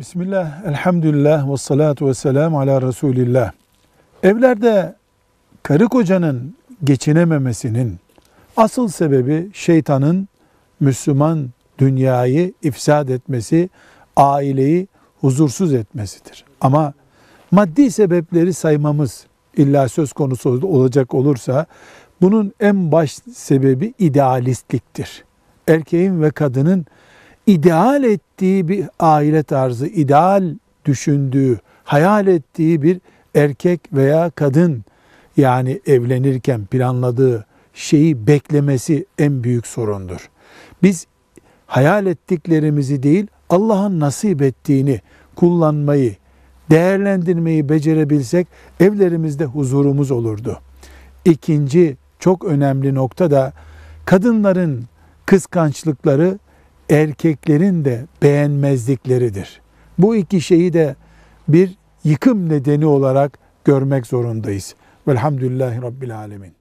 Bismillah, elhamdülillah ve salatu ve selamu ala Resulillah. Evlerde karı kocanın geçinememesinin asıl sebebi şeytanın Müslüman dünyayı ifsad etmesi, aileyi huzursuz etmesidir. Ama maddi sebepleri saymamız illa söz konusu olacak olursa bunun en baş sebebi idealistliktir. Erkeğin ve kadının ideal ettiği bir aile tarzı ideal düşündüğü, hayal ettiği bir erkek veya kadın yani evlenirken planladığı şeyi beklemesi en büyük sorundur. Biz hayal ettiklerimizi değil Allah'ın nasip ettiğini kullanmayı, değerlendirmeyi becerebilsek evlerimizde huzurumuz olurdu. İkinci çok önemli nokta da kadınların kıskançlıkları erkeklerin de beğenmezlikleridir. Bu iki şeyi de bir yıkım nedeni olarak görmek zorundayız. Velhamdülillahi Rabbil Alemin.